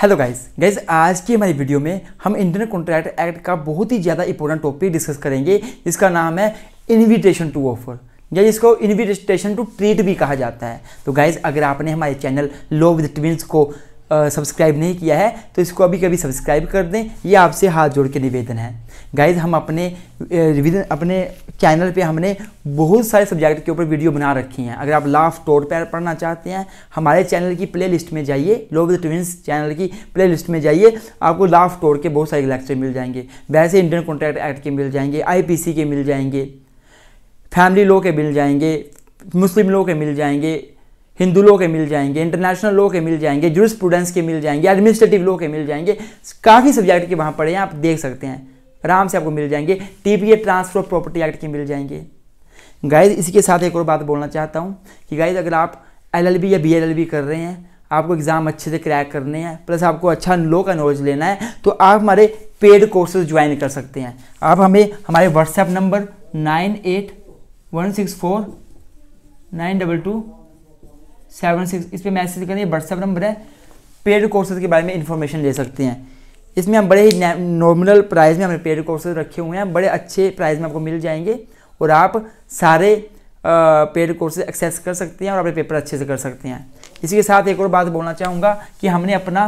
hello guys guys आज की हमारी वीडियो में हम इंडियन कॉन्ट्रैक्ट एक्ट का बहुत ही ज़्यादा इंपॉर्टेंट टॉपिक डिस्कस करेंगे जिसका नाम है इनविटेशन टू ऑफर या जिसको इनविटेशन टू ट्रीट भी कहा जाता है तो गाइज अगर आपने हमारे चैनल लो विद ट्विंस को सब्सक्राइब नहीं किया है तो इसको अभी कभी सब्सक्राइब कर दें ये आपसे हाथ जोड़ के निवेदन है गाइज हम अपने रिविजन अपने चैनल पे हमने बहुत सारे सब्जेक्ट के ऊपर वीडियो बना रखी हैं अगर आप लाफ टोर पर पढ़ना चाहते हैं हमारे चैनल की प्लेलिस्ट में जाइए लोग ट्विंस चैनल की प्लेलिस्ट में जाइए आपको लाफ टोर के बहुत सारे लेक्चर मिल जाएंगे वैसे इंडियन कॉन्ट्रैक्ट एक्ट के मिल जाएंगे आई के मिल जाएंगे फैमिली लो के मिल जाएंगे मुस्लिम लो के मिल जाएंगे हिंदू लॉ के मिल जाएंगे इंटरनेशनल लॉ के मिल जाएंगे स्टूडेंट्स के मिल जाएंगे एडमिनिस्ट्रेटिव लॉ के मिल जाएंगे काफ़ी सब्जेक्ट के वहाँ पढ़े हैं आप देख सकते हैं आराम से आपको मिल जाएंगे TPA transfer of property act के मिल जाएंगे गाइज इसी के साथ एक और बात बोलना चाहता हूँ कि गाइज अगर आप एलएलबी या बीएलएलबी कर रहे हैं आपको एग्ज़ाम अच्छे से क्रैक करने हैं प्लस आपको अच्छा लो का नॉलेज लेना है तो आप हमारे पेड कोर्सेज ज्वाइन कर सकते हैं आप हमें हमारे WhatsApp number nine eight one six four nine double two seven six इस पर मैसेज करेंगे व्हाट्सएप नंबर है पेड कोर्सेज के बारे में इन्फॉर्मेशन ले सकते हैं इसमें हम बड़े ही नॉर्मल प्राइस में हमने पेड कोर्सेज रखे हुए हैं बड़े अच्छे प्राइस में आपको मिल जाएंगे और आप सारे पेड कोर्सेज एक्सेस कर सकते हैं और अपने पेपर अच्छे से कर सकते हैं इसी के साथ एक और बात बोलना चाहूँगा कि हमने अपना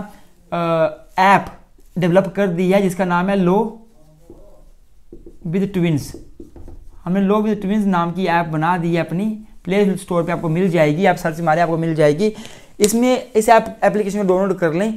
ऐप डेवलप कर दिया है जिसका नाम है लो विद ट्विंस हमने लो विद ट्विंस नाम की ऐप बना दी है अपनी प्ले स्टोर पर आपको मिल जाएगी आप सर्च मारे आपको मिल जाएगी इसमें इसे आप एप्लीकेशन को डाउनलोड कर लें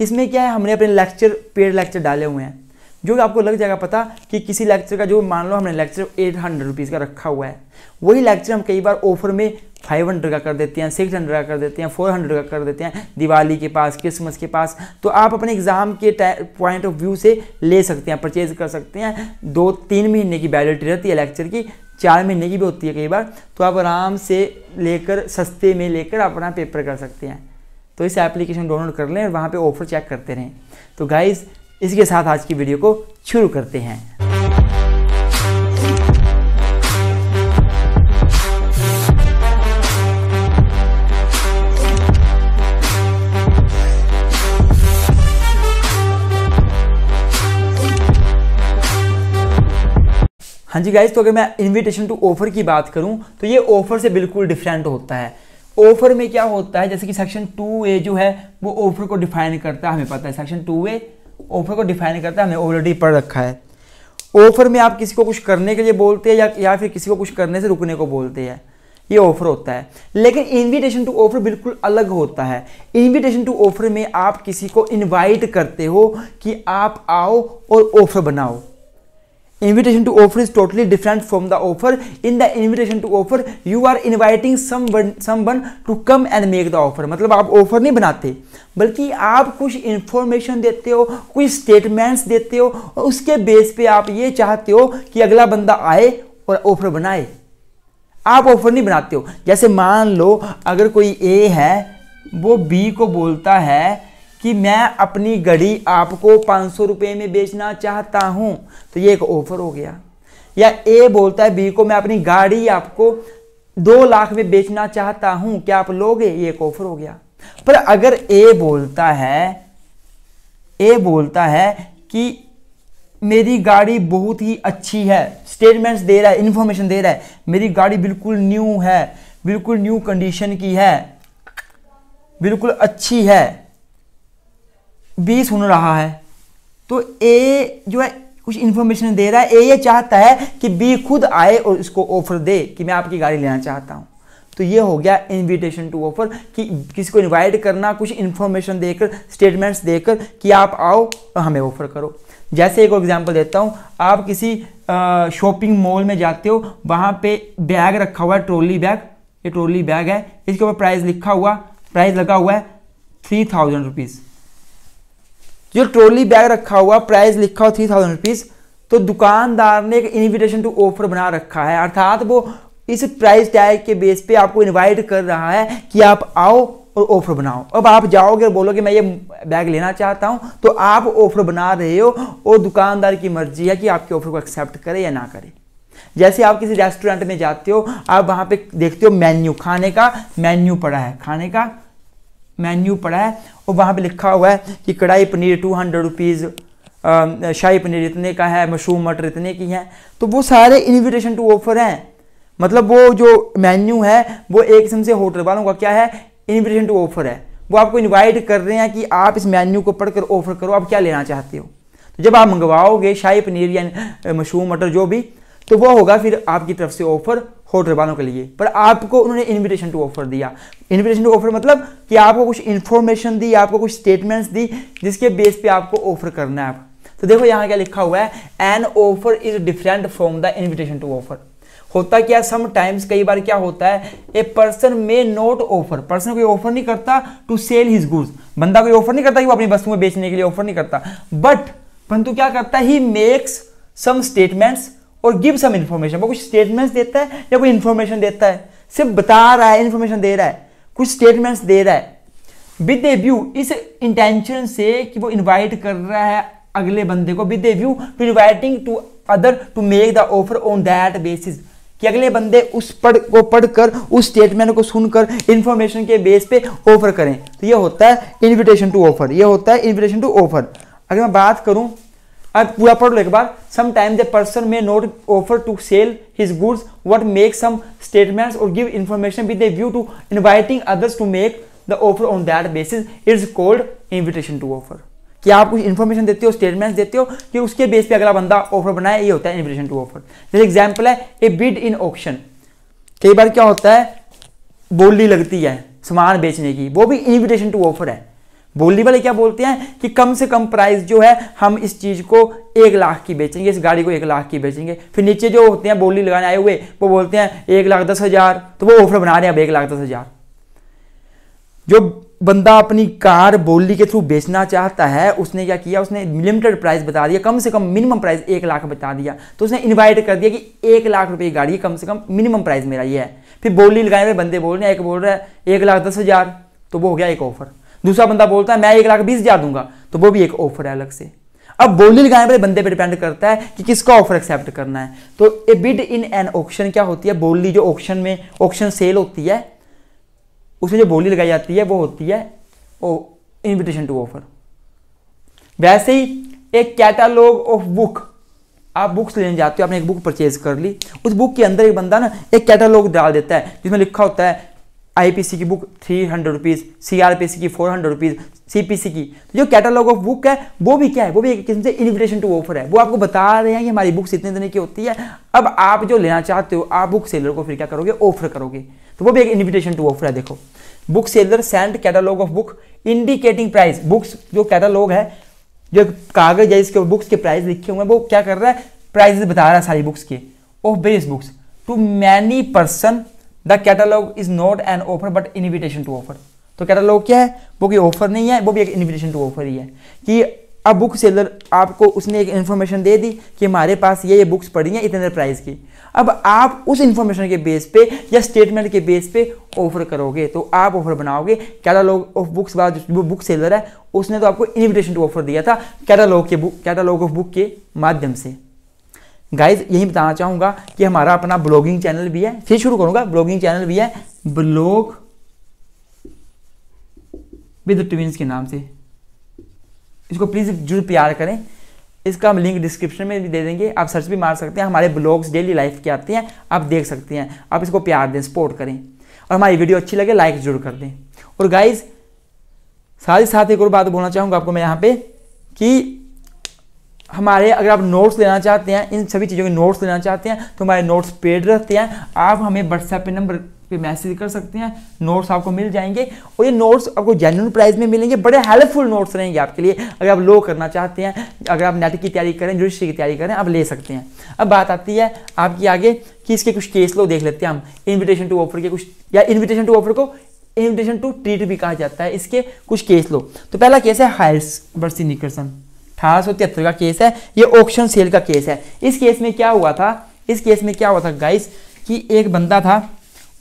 इसमें क्या है हमने अपने लेक्चर पेड लेक्चर डाले हुए हैं जो कि आपको लग जाएगा पता कि किसी लेक्चर का जो मान लो हमने लेक्चर एट हंड्रेड रुपीज़ का रखा हुआ है वही लेक्चर हम कई बार ऑफर में फाइव हंड्रेड का कर देते हैं सिक्स हंड्रेड का कर देते हैं फोर हंड्रेड का कर देते हैं दिवाली के पास क्रिसमस के पास तो आप अपने एग्ज़ाम के पॉइंट ऑफ व्यू से ले सकते हैं परचेज कर सकते हैं दो तीन महीने की वैलिडिटी रहती है लेक्चर की चार महीने की भी होती है कई बार तो आप आराम से लेकर सस्ते में लेकर अपना पेपर कर सकते हैं तो इस एप्लीकेशन डाउनलोड कर लें और वहाँ पर ऑफर चेक करते रहें तो गाइज़ इसके साथ आज की वीडियो को शुरू करते हैं हाँ जी गाइज तो अगर मैं इनविटेशन टू ऑफर की बात करूँ तो ये ऑफर से बिल्कुल डिफरेंट होता है ऑफर में क्या होता है जैसे कि सेक्शन टू ए जो है वो ऑफर को डिफाइन करता है हमें पता है सेक्शन टू ए ऑफर को डिफाइन करता है हमें ऑलरेडी पढ़ रखा है ऑफर में आप किसी को कुछ करने के लिए बोलते हैं या या फिर किसी को कुछ करने से रुकने को बोलते हैं ये ऑफर होता है लेकिन इनविटेशन टू ऑफर बिल्कुल अलग होता है इनविटेशन टू ऑफर में आप किसी को इनवाइट करते हो कि आप आओ और ऑफर बनाओ invitation to offer is totally different from the offer in the invitation to offer you are inviting someone someone to come and make the offer मतलब आप ऑफर नहीं बनाते बल्कि आप कुछ इन्फॉर्मेशन देते हो कुछ स्टेटमेंट्स देते हो और उसके बेस पे आप ये चाहते हो कि अगला बंदा आए और ऑफर बनाए आप ऑफर नहीं बनाते हो जैसे मान लो अगर कोई ए है वो बी को बोलता है कि मैं अपनी घड़ी आपको पाँच सौ रुपये में बेचना चाहता हूँ तो ये एक ऑफर हो गया या ए बोलता है बी को मैं अपनी गाड़ी आपको दो लाख में बेचना चाहता हूँ क्या आप लोगे ये एक ऑफर हो गया पर अगर ए बोलता है ए बोलता है कि मेरी गाड़ी बहुत ही अच्छी है स्टेटमेंट्स दे रहा है इन्फॉर्मेशन दे रहा है मेरी गाड़ी बिल्कुल न्यू है बिल्कुल न्यू कंडीशन की है बिल्कुल अच्छी है बी सुन रहा है तो ए जो है कुछ इन्फॉर्मेशन दे रहा है ए ये चाहता है कि बी खुद आए और इसको ऑफर दे कि मैं आपकी गाड़ी लेना चाहता हूँ तो ये हो गया इनविटेशन टू ऑफर कि किसी को इन्वाइट करना कुछ इन्फॉर्मेशन देकर स्टेटमेंट्स देकर कि आप आओ और हमें ऑफर करो जैसे एक और एग्जाम्पल देता हूँ आप किसी शॉपिंग मॉल में जाते हो वहाँ पे बैग रखा हुआ है ट्रॉली बैग ये ट्रॉली बैग है इसके ऊपर प्राइस लिखा हुआ प्राइस लगा हुआ है थ्री थाउजेंड रुपीज़ जो ट्रॉली बैग रखा हुआ प्राइस लिखा हुआ थ्री थाउजेंड रुपीज़ तो दुकानदार ने एक इनविटेशन टू ऑफर बना रखा है अर्थात वो इस प्राइस टैग के बेस पे आपको इनवाइट कर रहा है कि आप आओ और ऑफर बनाओ अब आप जाओगे और बोलोगे मैं ये बैग लेना चाहता हूँ तो आप ऑफर बना रहे हो और दुकानदार की मर्जी है कि आपके ऑफर को एक्सेप्ट करे या ना करे जैसे आप किसी रेस्टोरेंट में जाते हो आप वहाँ पे देखते हो मेन्यू खाने का मेन्यू पड़ा है खाने का मेन्यू पड़ा है और वहाँ पे लिखा हुआ है कि kadai paneer two hundred rupees shahi paneer इतने का है मशरूम मटर इतने की हैं तो वो सारे इन्विटेशन टू ऑफर हैं मतलब वो जो मेन्यू है वो एक किस्म से होटल वालों का क्या है इन्विटेशन टू ऑफर है वो आपको इन्वाइट कर रहे हैं कि आप इस मेन्यू को पढ़कर ऑफर करो आप क्या लेना चाहते हो तो जब आप मंगवाओगे शाही पनीर या मशरूम मटर जो भी तो वो होगा फिर आपकी तरफ से ऑफर होटल वालों के लिए पर आपको उन्होंने इनविटेशन टू ऑफर दिया इनविटेशन टू ऑफर मतलब कि आपको कुछ इन्फॉर्मेशन दी आपको कुछ स्टेटमेंट्स दी जिसके बेस पे आपको ऑफर करना है तो देखो यहाँ क्या लिखा हुआ है an offer is different from the invitation to offer होता क्या सम टाइम्स कई बार क्या होता है a person may not offer person कोई ऑफर नहीं करता टू सेल हिज गुड्स बंदा कोई ऑफर नहीं करता कि वो अपनी में बेचने के लिए ऑफर नहीं करता बट परंतु क्या करता है ही मेक्स सम स्टेटमेंट्स और गिव सम इन्फॉर्मेशन वो कुछ स्टेटमेंट्स देता है या कोई इन्फॉर्मेशन देता है सिर्फ बता रहा है इन्फॉर्मेशन दे रहा है कुछ स्टेटमेंट्स दे रहा है विद ए व्यू इस इंटेंशन से कि वो इन्वाइट कर रहा है अगले बंदे को with a view to inviting to other to make the offer on that basis कि अगले बंदे उस पढ़ को पढ़कर उस स्टेटमेंट को सुनकर इन्फॉर्मेशन के बेस पे ऑफर करें तो ये होता है इनविटेशन टू ऑफर ये होता है इनविटेशन टू ऑफर अगर मैं बात करूं अब पूरा पढ़ लो एक बार some time the person may not offer to sell his goods what make some statements और give information with a view to inviting others to make the offer on that basis it's called invitation to offer कि आप कुछ information देते हो statements देते हो कि उसके बेस पे अगला बंदा ऑफर बनाए ये होता है इन्विटेशन टू ऑफर जैसे एग्जाम्पल है ए बिड इन ऑप्शन कई बार क्या होता है बोली लगती है सामान बेचने की वो भी इन्विटेशन टू ऑफर है बोली वाले क्या बोलते हैं कि कम से कम प्राइस जो है हम इस चीज़ को एक लाख की बेचेंगे इस गाड़ी को एक लाख की बेचेंगे फिर नीचे जो होते हैं बोली लगाने आए हुए वो बोलते हैं एक लाख दस हज़ार तो वो ऑफर बना रहे हैं अब एक लाख दस हज़ार जो बंदा अपनी कार बोली के थ्रू बेचना चाहता है उसने क्या किया उसने लिमिटेड प्राइस बता दिया कम से कम मिनिमम प्राइस एक लाख बता दिया तो उसने इनवाइट कर दिया कि एक लाख रुपये की गाड़ी कम से कम मिनिमम प्राइस मेरा ये है फिर बोली लगाए हुए बंदे बोल रहे हैं एक बोल रहा है एक लाख दस हज़ार तो वो हो गया एक ऑफर दूसरा बंदा बोलता है मैं एक लाख बीस हजार दूंगा तो वो भी एक ऑफर है अलग से अब बोली लगाने पर बंदे पे डिपेंड करता है कि किसका ऑफर एक्सेप्ट करना है तो a bid in an auction क्या होती है बोली जो ऑप्शन में ऑप्शन सेल होती है उसमें जो बोली लगाई जाती है वो होती है ओ इन्विटेशन टू ऑफर वैसे ही एक कैटालॉग ऑफ बुक आप बुक्स लेने जाते हो आपने एक बुक परचेज कर ली उस बुक के अंदर एक बंदा ना एक कैटालॉग डाल देता है जिसमें लिखा होता है आईपीसी की book three hundred rupees CrPC की फोर हंड्रेड रुपीज़ सीपीसी की तो जो कैटलॉग ऑफ बुक है वो भी क्या है वो भी एक किस्म से इन्विटेशन टू ऑफर है वो आपको बता रहे हैं कि हमारी बुक्स इतने दिन की होती है अब आप जो लेना चाहते हो आप बुक सेलर को फिर क्या करोगे ऑफर करोगे तो वो भी एक इन्विटेशन टू ऑफर है देखो book seller send catalogue of book indicating price books जो कैटलॉग है जो कागज है इसके बुक्स के प्राइस लिखे हुए हैं वो क्या कर रहा है प्राइस बता रहा है सारी बुक्स के of base books to many person the catalogue is not an offer but invitation to offer तो कैटलॉग क्या है वो कि ऑफर नहीं है वो भी एक इन्विटेशन टू ऑफर ही है कि अब बुक सेलर आपको उसने एक इन्फॉर्मेशन दे दी कि हमारे पास ये ये बुक्स पड़ी हैं इतने प्राइस की अब आप उस इन्फॉर्मेशन के बेस पे या स्टेटमेंट के बेस पे ऑफर करोगे तो आप ऑफर बनाओगे कैटालॉग ऑफ बुक्स बाद जो बुक सेलर है उसने तो आपको इन्विटेशन टू ऑफर दिया था कैटालॉग के बुक कैटालॉग ऑफ बुक के माध्यम से गाइज यही बताना चाहूँगा कि हमारा अपना ब्लॉगिंग चैनल भी है फिर शुरू करूँगा ब्लॉगिंग चैनल भी है ब्लॉग विद ट्विंस के नाम से इसको प्लीज़ जरूर प्यार करें इसका हम लिंक डिस्क्रिप्शन में भी दे देंगे आप सर्च भी मार सकते हैं हमारे ब्लॉग्स डेली लाइफ के आते हैं आप देख सकते हैं आप इसको प्यार दें सपोर्ट करें और हमारी वीडियो अच्छी लगे लाइक जरूर कर दें और गाइज साथ ही साथ एक और बात बोलना चाहूँगा आपको मैं यहाँ पे कि हमारे अगर आप नोट्स लेना चाहते हैं इन सभी चीज़ों के नोट्स लेना चाहते हैं तो हमारे नोट्स पेड रहते हैं आप हमें व्हाट्सएप पे नंबर पे मैसेज कर सकते हैं नोट्स आपको मिल जाएंगे और ये नोट्स आपको जेन्यून प्राइस में मिलेंगे बड़े हेल्पफुल नोट्स रहेंगे आपके लिए अगर आप लो करना चाहते हैं अगर आप नेट की तैयारी करें जुडिशरी की तैयारी करें आप ले सकते हैं अब बात आती है आपकी आगे कि इसके कुछ केस लो देख लेते हैं हम इन्विटेशन टू ऑफर के कुछ या इन्विटेशन टू ऑफर को इन्विटेशन टू ट्रीट भी कहा जाता है इसके कुछ केस लो तो पहला केस है हायर्स बर्सी निकरसन अठारह का केस है ये ऑप्शन सेल का केस है इस केस में क्या हुआ था इस केस में क्या हुआ था गाइस कि एक बंदा था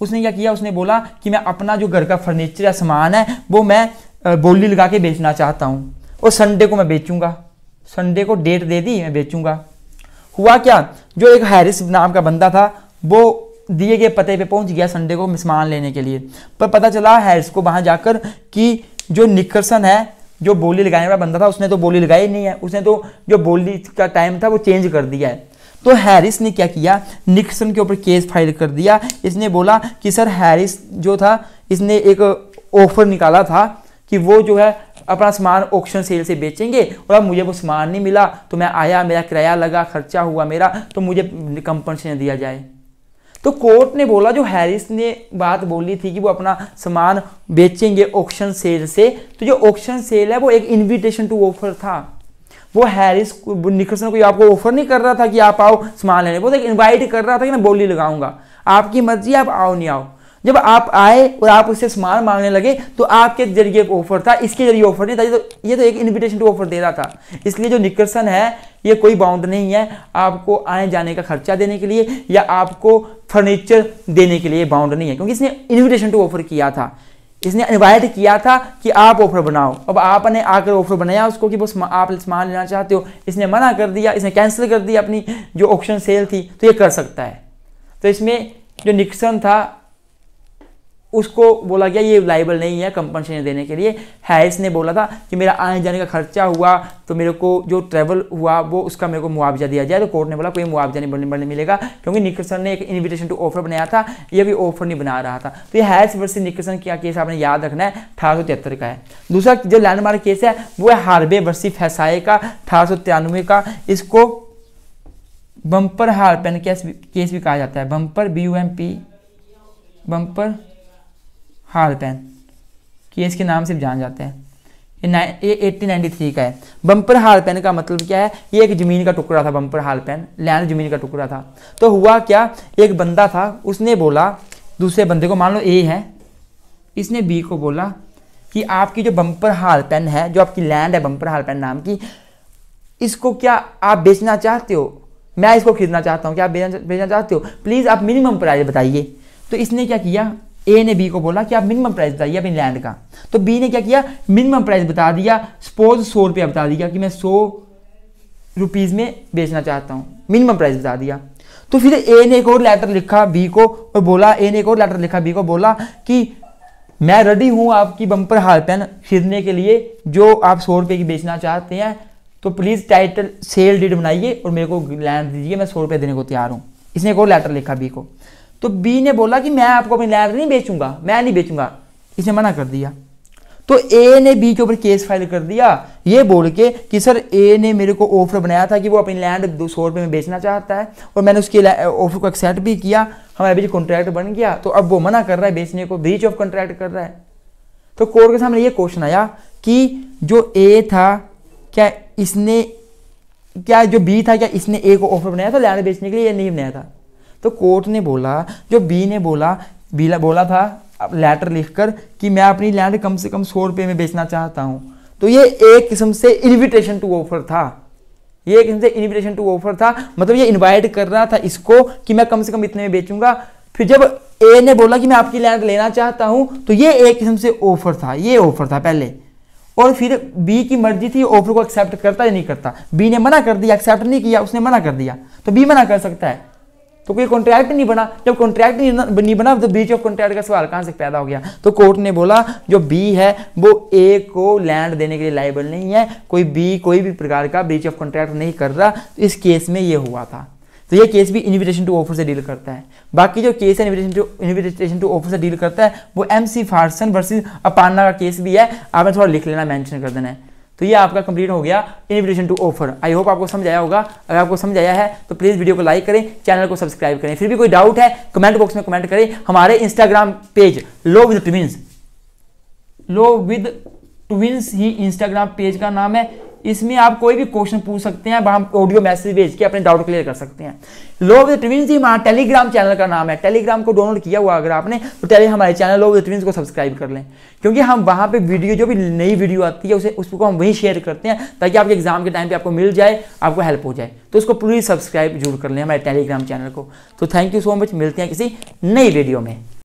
उसने क्या किया उसने बोला कि मैं अपना जो घर का फर्नीचर या सामान है वो मैं बोली लगा के बेचना चाहता हूँ और संडे को मैं बेचूंगा संडे को डेट दे दी मैं बेचूंगा हुआ क्या जो एक हैरिस नाम का बंदा था वो दिए गए पते पे पहुंच गया संडे को सामान लेने के लिए पर पता चला हैरिस को वहाँ जाकर कि जो निकरसन है जो बोली लगाने वाला बंदा था उसने तो बोली लगाई नहीं है उसने तो जो बोली का टाइम था वो चेंज कर दिया है तो हैरिस ने क्या किया निक्सन के ऊपर केस फाइल कर दिया इसने बोला कि सर हैरिस जो था इसने एक ऑफर निकाला था कि वो जो है अपना सामान ऑक्शन सेल से बेचेंगे और अब मुझे वो सामान नहीं मिला तो मैं आया मेरा किराया लगा खर्चा हुआ मेरा तो मुझे कंपनसेशन दिया जाए तो कोर्ट ने बोला जो हैरिस ने बात बोली थी कि वो अपना सामान बेचेंगे ऑक्शन सेल से तो जो ऑक्शन सेल है वो एक इनविटेशन टू ऑफर था वो हैरिस निकलसन को आपको ऑफर नहीं कर रहा था कि आप आओ सामान लेने वो तो एक इन्वाइट कर रहा था कि मैं बोली लगाऊंगा आपकी मर्जी आप आओ नहीं आओ जब आप आए और आप उससे सामान मांगने लगे तो आपके जरिए ऑफर था इसके जरिए ऑफर नहीं था ये तो ये तो एक इनविटेशन टू ऑफर दे रहा था इसलिए जो निकर्सन है ये कोई बाउंड नहीं है आपको आने जाने का खर्चा देने के लिए या आपको फर्नीचर देने के लिए बाउंड नहीं है क्योंकि इसने इन्विटेशन टू ऑफर किया था इसने इन्वाइट किया था कि आप ऑफर बनाओ अब आपने आकर ऑफर बनाया उसको कि वो आप सामान लेना चाहते हो इसने मना कर दिया इसने कैंसिल कर दिया अपनी जो ऑप्शन सेल थी तो ये कर सकता है तो इसमें जो निकसन था उसको बोला गया ये लाइबल नहीं है कंपनसेशन देने के लिए हैरिस ने बोला था कि मेरा आने जाने का खर्चा हुआ तो मेरे को जो ट्रैवल हुआ वो उसका मेरे को मुआवजा दिया जाए तो कोर्ट ने बोला कोई मुआवजा नहीं बनने मिलेगा क्योंकि निकलसन ने एक इन्विटेशन टू ऑफर बनाया था ये भी ऑफर नहीं बना रहा था तो ये हैरिस वर्सेज निकलसन क्या केस आपने याद रखना है अठारह का है दूसरा जो लैंडमार्क केस है वो है हार्बे वर्सी फैसाए का अठारह का इसको बम्पर हार्पेन केस केस भी कहा जाता है bumper B U M P bumper pan कि इसके नाम से जान जाते हैं ये एट्टीन नाइन्टी थ्री का है बम्पर हाल पेन का मतलब क्या है ये एक ज़मीन का टुकड़ा था बम्पर हाल पेन लैंड ज़मीन का टुकड़ा था तो हुआ क्या एक बंदा था उसने बोला दूसरे बंदे को मान लो ए है इसने बी को बोला कि आपकी जो बम्पर हाल पेन है जो आपकी लैंड है बम्पर हाल पेन नाम की इसको क्या आप बेचना चाहते हो मैं इसको खरीदना चाहता हूँ क्या आप बेचना चाहते हो प्लीज़ आप मिनिमम प्राइस बताइए तो इसने क्या किया ए ने बी को बोला कि आप मिनिमम प्राइस बताइए अपनी लैंड का तो बी ने क्या किया मिनिमम प्राइस बता दिया सपोज सौ रुपया बता दिया कि मैं सौ रुपीज़ में बेचना चाहता हूँ मिनिमम प्राइस बता दिया तो फिर ए ने एक और लेटर लिखा बी को और बोला ए ने एक और लेटर लिखा बी को बोला कि मैं रेडी हूँ आपकी बम्पर हाल पेन खरीदने के लिए जो आप सौ रुपये की बेचना चाहते हैं तो प्लीज़ टाइटल सेल डीड बनाइए और मेरे को लैंड दीजिए मैं सौ रुपये देने को तैयार हूँ इसने एक और लेटर लिखा बी को तो बी ने बोला कि मैं आपको अपनी लैंड नहीं बेचूंगा मैं नहीं बेचूंगा इसने मना कर दिया तो ए ने बी के ऊपर केस फाइल कर दिया ये बोल के कि सर ए ने मेरे को ऑफर बनाया था कि वो अपनी लैंड दो सौ रुपये में बेचना चाहता है और मैंने उसके ऑफर को एक्सेप्ट भी किया हमारे बीच कॉन्ट्रैक्ट बन गया तो अब वो मना कर रहा है बेचने को ब्रीच ऑफ कॉन्ट्रैक्ट कर रहा है तो कोर्ट के सामने ये क्वेश्चन आया कि जो ए था क्या इसने क्या जो बी था क्या इसने ए को ऑफर बनाया था लैंड बेचने के लिए या नहीं बनाया था तो कोर्ट ने बोला जो बी ने बोला बी बोला था लेटर लिखकर कि मैं अपनी लैंड कम से कम सौ रुपये में बेचना चाहता हूँ तो ये एक किस्म से इन्विटेशन टू ऑफर था ये एक किस्म से इन्विटेशन टू ऑफर था मतलब ये इनवाइट कर रहा था इसको कि मैं कम से कम इतने में बेचूंगा फिर जब ए ने बोला कि मैं आपकी लैंड लेना चाहता हूँ तो ये एक किस्म से ऑफर था ये ऑफर था पहले और फिर बी की मर्जी थी ऑफर को एक्सेप्ट करता या नहीं करता बी ने मना कर दिया एक्सेप्ट नहीं किया उसने मना कर दिया तो बी मना कर सकता है तो कोई कॉन्ट्रैक्ट नहीं बना जब कॉन्ट्रैक्ट नहीं बना तो बीच ऑफ कॉन्ट्रैक्ट का सवाल कहाँ से पैदा हो गया तो कोर्ट ने बोला जो बी है वो ए को लैंड देने के लिए लाइबल नहीं है कोई बी कोई भी प्रकार का बीच ऑफ कॉन्ट्रैक्ट नहीं कर रहा तो इस केस में ये हुआ था तो ये केस भी इन्विटेशन टू ऑफर से डील करता है बाकी जो केस है invitation to invitation to offer से डील करता है वो एम सी फारसन वर्सेज अपाना का केस भी है आपने थोड़ा लिख लेना मेंशन कर देना है तो ये आपका कंप्लीट हो गया invitation to offer I hope आपको समझ आया होगा अगर आपको समझ आया है तो प्लीज़ वीडियो को लाइक करें चैनल को सब्सक्राइब करें फिर भी कोई डाउट है कमेंट बॉक्स में कमेंट करें हमारे Instagram page law with twins law with twins ही इंस्टाग्राम पेज का नाम है इसमें आप कोई भी क्वेश्चन पूछ सकते हैं हम ऑडियो मैसेज भेज के अपने डाउट क्लियर कर सकते हैं लोग ट्विन जी हमारा टेलीग्राम चैनल का नाम है टेलीग्राम को डाउनलोड किया हुआ अगर आपने तो टेली हमारे चैनल लोग ट्विन को सब्सक्राइब कर लें क्योंकि हम वहाँ पे वीडियो जो भी नई वीडियो आती है उसे उसको हम वहीं शेयर करते हैं ताकि आपके एग्जाम के टाइम पर आपको मिल जाए आपको हेल्प हो जाए तो उसको प्लीज़ सब्सक्राइब जरूर कर लें हमारे टेलीग्राम चैनल को तो थैंक यू सो मच मिलते हैं किसी नई वीडियो में